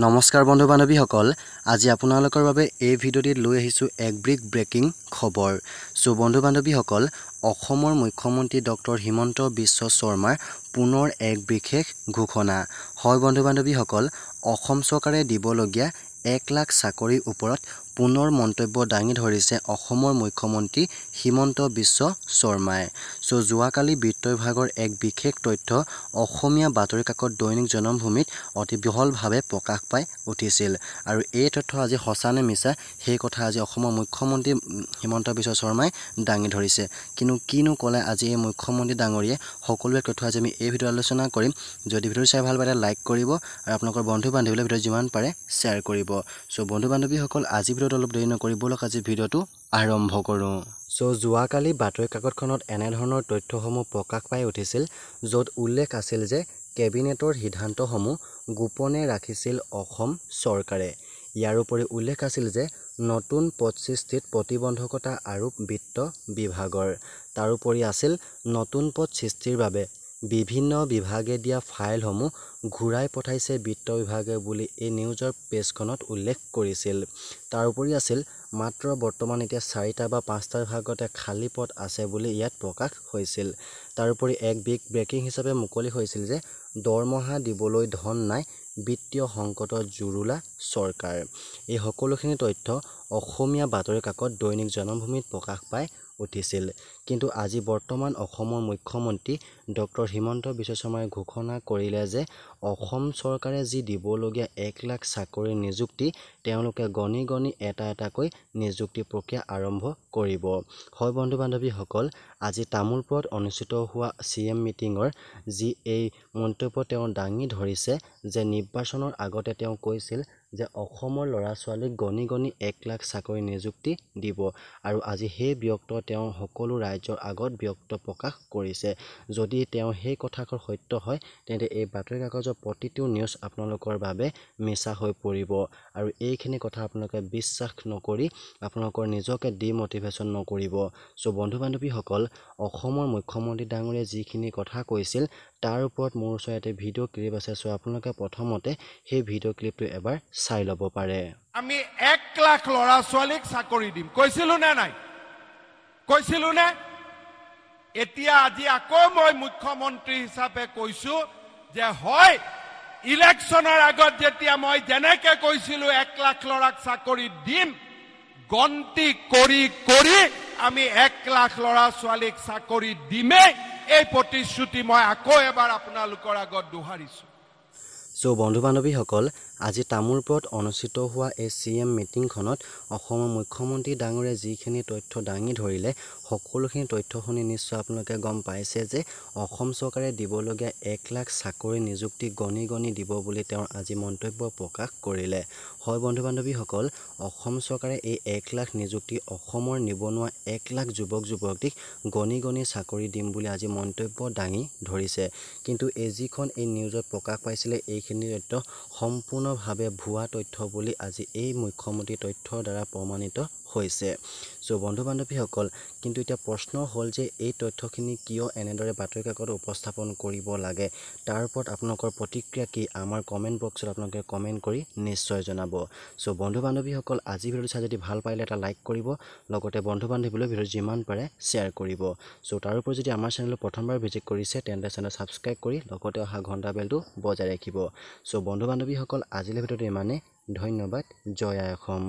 নমস্কাৰ বন্ধু বান্ধৱীসকল আজি আপোনালোকৰ বাবে এই ভিডিঅ'টিত লৈ আহিছোঁ এক ব্ৰিক ব্ৰেকিং খবৰ চ' বন্ধু বান্ধৱীসকল অসমৰ মুখ্যমন্ত্ৰী ডক্টৰ হিমন্ত বিশ্ব শৰ্মাৰ পুনৰ এক বিশেষ ঘোষণা হয় বন্ধু বান্ধৱীসকল অসম চৰকাৰে দিবলগীয়া এক লাখ চাকৰিৰ ওপৰত পুনৰ মন্তব্য দাঙি ধৰিছে অসমৰ মুখ্যমন্ত্ৰী হিমন্ত বিশ্ব শৰ্মাই চ' যোৱাকালি বিত্ত বিভাগৰ এক বিশেষ তথ্য অসমীয়া বাতৰি কাকত দৈনিক জনমভূমিত অতি বহলভাৱে প্ৰকাশ পাই উঠিছিল আৰু এই তথ্য আজি সঁচা নে মিছা সেই কথা আজি অসমৰ মুখ্যমন্ত্ৰী হিমন্ত বিশ্ব শৰ্মাই দাঙি ধৰিছে কিন্তু কিনো ক'লে আজি এই মুখ্যমন্ত্ৰী ডাঙৰীয়ে সকলোৱে তথ্য আজি আমি এই ভিডিঅ' আলোচনা কৰিম যদি ভিডিঅ'টো চাই ভাল পায় লাইক কৰিব আৰু আপোনালোকৰ বন্ধু বান্ধৱীলৈ ভিডিঅ' যিমান পাৰে শ্বেয়াৰ কৰিব চ' বন্ধু বান্ধৱীসকল আজি ভিডিঅ'ত অলপ দেৰি নকৰি ব'লক আজি ভিডিঅ'টো আৰম্ভ কৰোঁ চ' যোৱাকালি বাতৰি কাকতখনত এনেধৰণৰ তথ্যসমূহ প্ৰকাশ পাই উঠিছিল য'ত উল্লেখ আছিল যে কেবিনেটৰ সিদ্ধান্তসমূহ গোপনে ৰাখিছিল অসম চৰকাৰে ইয়াৰোপৰি উল্লেখ আছিল যে নতুন পদ সৃষ্টিত প্ৰতিবন্ধকতা আৰু বিত্ত বিভাগৰ তাৰোপৰি আছিল নতুন পদ সৃষ্টিৰ বাবে বিভিন্ন বিভাগে দিয়া ফাইলসমূহ ঘূৰাই পঠাইছে বিত্ত বিভাগে বুলি এই নিউজৰ পেজখনত উল্লেখ কৰিছিল তাৰোপৰি আছিল মাত্ৰ বৰ্তমান এতিয়া চাৰিটা বা পাঁচটা বিভাগতে খালী পদ আছে বুলি ইয়াত প্ৰকাশ হৈছিল তাৰোপৰি এক বিগ ব্ৰেকিং হিচাপে মুকলি হৈছিল যে দৰমহা দিবলৈ ধন নাই বিত্তীয় সংকটত জুৰুলা চৰকাৰ এই সকলোখিনি তথ্য অসমীয়া বাতৰি কাকত দৈনিক জনমভূমিত প্ৰকাশ পাই উঠিছিল কিন্তু আজি বৰ্তমান অসমৰ মুখ্যমন্ত্ৰী ডক্টৰ হিমন্ত বিশ্ব শৰ্মাই ঘোষণা কৰিলে যে অসম চৰকাৰে যি দিবলগীয়া এক লাখ চাকৰিৰ নিযুক্তি তেওঁলোকে গণি গণি এটা এটাকৈ নিযুক্তি প্ৰক্ৰিয়া আৰম্ভ কৰিব হয় বন্ধু বান্ধৱীসকল আজি তামোলপুৰত অনুষ্ঠিত হোৱা চি এম মিটিঙৰ যি এই মন্ত্ৰী মন্তব্য তেওঁ দাঙি ধৰিছে যে নিৰ্বাচনৰ আগতে তেওঁ কৈছিল যে অসমৰ ল'ৰা ছোৱালীক গণি গণি এক লাখ চাকৰি নিযুক্তি দিব আৰু আজি সেই ব্যক্ত তেওঁ সকলো ৰাইজৰ আগত ব্যক্ত প্ৰকাশ কৰিছে যদি তেওঁ সেই কথাষাৰ সত্য হয় তেন্তে এই বাতৰি কাকতৰ প্ৰতিটো নিউজ আপোনালোকৰ বাবে মিছা হৈ পৰিব আৰু এইখিনি কথা আপোনালোকে বিশ্বাস নকৰি আপোনালোকৰ নিজকে ডিমটিভেশ্যন নকৰিব চ' বন্ধু বান্ধৱীসকল অসমৰ মুখ্যমন্ত্ৰী ডাঙৰীয়া যিখিনি কথা কৈছিল তাৰ ওপৰত মোৰ ওচৰত এটা ভিডিঅ' ক্লিপ আছে চ' আপোনালোকে প্ৰথমতে সেই ভিডিঅ' ক্লিপটো এবাৰ চাই ল'ব পাৰে আমি এক লাখ ল'ৰা ছোৱালীক চাকৰি দিম কৈছিলো নে নাই কৈছিলো নে এতিয়া আজি আকৌ মই মুখ্যমন্ত্ৰী হিচাপে কৈছো যে হয় ইলেকশ্যনৰ আগত যেতিয়া মই যেনেকে কৈছিলো এক লাখ ল'ৰাক চাকৰি দিম গন্তি কৰি কৰি আমি এক লাখ ল'ৰা ছোৱালীক চাকৰি দিমেই এই প্ৰতিশ্ৰুতি মই আকৌ এবাৰ আপোনালোকৰ আগত দোহাৰিছো চ' বন্ধু বান্ধৱীসকল আজি তামোলপুৰত অনুষ্ঠিত হোৱা এই চি এম মিটিংখনত অসমৰ মুখ্যমন্ত্ৰী ডাঙৰে যিখিনি তথ্য দাঙি ধৰিলে সকলোখিনি তথ্য শুনি নিশ্চয় আপোনালোকে গম পাইছে যে অসম চৰকাৰে দিবলগীয়া এক লাখ চাকৰি নিযুক্তি গণি গণি দিব বুলি তেওঁ আজি মন্তব্য প্ৰকাশ কৰিলে হয় বন্ধু বান্ধৱীসকল অসম চৰকাৰে এই এক লাখ নিযুক্তি অসমৰ নিবনুৱা এক লাখ যুৱক যুৱতীক গণি গণি চাকৰি দিম বুলি আজি মন্তব্য দাঙি ধৰিছে কিন্তু এই যিখন এই নিউজত প্ৰকাশ পাইছিলে এইখিনি তথ্য সম্পূৰ্ণ সম্পূৰ্ণভাৱে ভুৱা তথ্য বুলি আজি এই মুখ্যমন্ত্ৰী তথ্যৰ দ্বাৰা প্ৰমাণিত হৈছে চ' বন্ধু বান্ধৱীসকল কিন্তু এতিয়া প্ৰশ্ন হ'ল যে এই তথ্যখিনি কিয় এনেদৰে বাতৰি কাকত উপস্থাপন কৰিব লাগে তাৰ ওপৰত আপোনালোকৰ প্ৰতিক্ৰিয়া কি আমাৰ কমেণ্ট বক্সত আপোনালোকে কমেণ্ট কৰি নিশ্চয় জনাব চ' বন্ধু বান্ধৱীসকল আজি ভিডিঅ'টো চাই যদি ভাল পাৰিলে এটা লাইক কৰিব লগতে বন্ধু বান্ধৱীলৈ ভিডিঅ' যিমান পাৰে শ্বেয়াৰ কৰিব চ' তাৰোপৰি যদি আমাৰ চেনেলত প্ৰথমবাৰ ভিজিট কৰিছে তেন্তে চেনেল ছাবস্ক্ৰাইব কৰি লগতে অহা ঘণ্টা বেলটো বজাই ৰাখিব চ' বন্ধু বান্ধৱীসকল আজিলৈ ভিডিঅ'টো ইমানেই ধন্যবাদ জয় আই অসম